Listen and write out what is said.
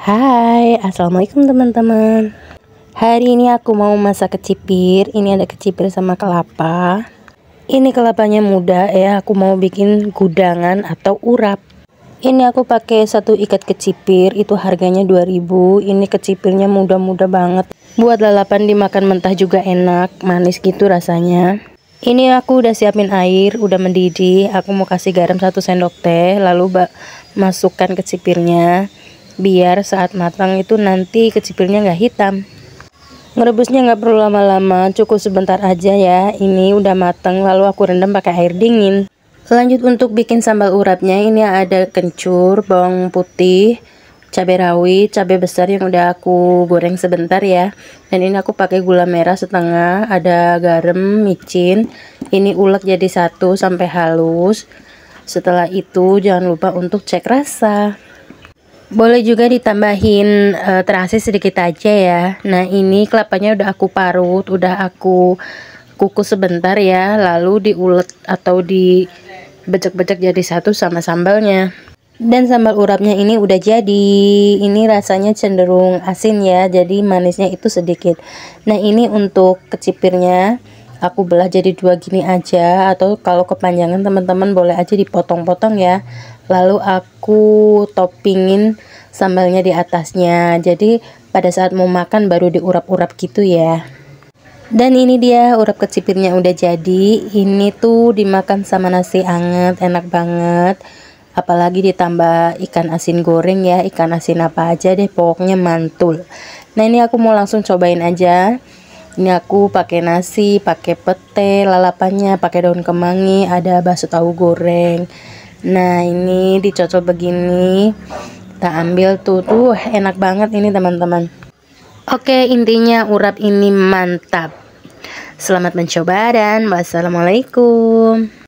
Hai, Assalamualaikum teman-teman Hari ini aku mau masak kecipir Ini ada kecipir sama kelapa Ini kelapanya muda ya Aku mau bikin gudangan atau urap Ini aku pakai satu ikat kecipir Itu harganya 2000 Ini kecipirnya muda-muda banget Buat lalapan dimakan mentah juga enak Manis gitu rasanya ini aku udah siapin air, udah mendidih. Aku mau kasih garam satu sendok teh, lalu masukkan kecipirnya biar saat matang itu nanti kecipirnya nggak hitam merebusnya nggak perlu lama-lama cukup sebentar aja ya ini udah matang lalu aku rendam pakai air dingin lanjut untuk bikin sambal urapnya ini ada kencur bawang putih cabai rawit cabai besar yang udah aku goreng sebentar ya dan ini aku pakai gula merah setengah ada garam micin ini ulek jadi satu sampai halus setelah itu jangan lupa untuk cek rasa boleh juga ditambahin uh, terasi sedikit aja ya. Nah, ini kelapanya udah aku parut, udah aku kukus sebentar ya, lalu diulet atau becek becek jadi satu sama sambalnya. Dan sambal urapnya ini udah jadi. Ini rasanya cenderung asin ya, jadi manisnya itu sedikit. Nah, ini untuk kecipirnya aku belah jadi dua gini aja atau kalau kepanjangan teman-teman boleh aja dipotong-potong ya lalu aku toppingin sambalnya di atasnya jadi pada saat mau makan baru diurap-urap gitu ya dan ini dia urap kecipirnya udah jadi ini tuh dimakan sama nasi anget enak banget apalagi ditambah ikan asin goreng ya ikan asin apa aja deh pokoknya mantul nah ini aku mau langsung cobain aja ini aku pakai nasi pakai pete lalapannya pakai daun kemangi ada bakso tahu goreng nah ini dicocol begini kita ambil tuh tuh enak banget ini teman-teman oke intinya urap ini mantap selamat mencoba dan wassalamualaikum